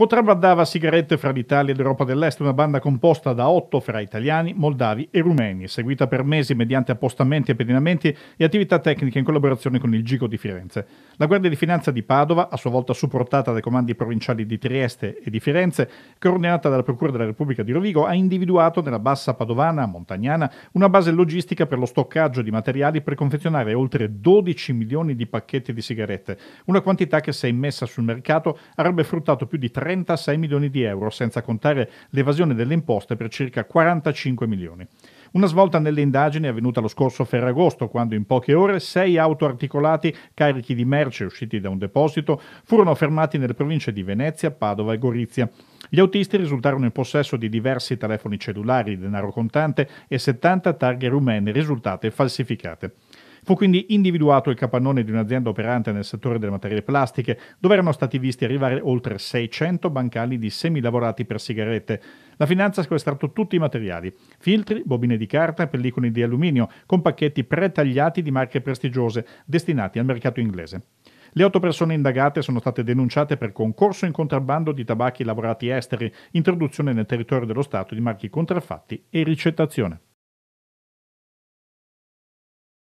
Contrabbandava sigarette fra l'Italia e l'Europa dell'Est, una banda composta da otto fra italiani, moldavi e rumeni, seguita per mesi mediante appostamenti e pedinamenti e attività tecniche in collaborazione con il Gico di Firenze. La Guardia di Finanza di Padova, a sua volta supportata dai comandi provinciali di Trieste e di Firenze, coordinata dalla Procura della Repubblica di Rovigo, ha individuato nella bassa padovana montagnana una base logistica per lo stoccaggio di materiali per confezionare oltre 12 milioni di pacchetti di sigarette, una quantità che se immessa sul mercato avrebbe fruttato più di 3 36 milioni di euro, senza contare l'evasione delle imposte per circa 45 milioni. Una svolta nelle indagini è avvenuta lo scorso Ferragosto, quando in poche ore sei auto articolati carichi di merce usciti da un deposito furono fermati nelle province di Venezia, Padova e Gorizia. Gli autisti risultarono in possesso di diversi telefoni cellulari, denaro contante e 70 targhe rumene risultate falsificate. Fu quindi individuato il capannone di un'azienda operante nel settore delle materie plastiche, dove erano stati visti arrivare oltre 600 bancali di semilavorati per sigarette. La finanza ha sequestrato tutti i materiali, filtri, bobine di carta e pellicole di alluminio, con pacchetti pretagliati di marche prestigiose, destinati al mercato inglese. Le otto persone indagate sono state denunciate per concorso in contrabbando di tabacchi lavorati esteri, introduzione nel territorio dello Stato di marchi contraffatti e ricettazione.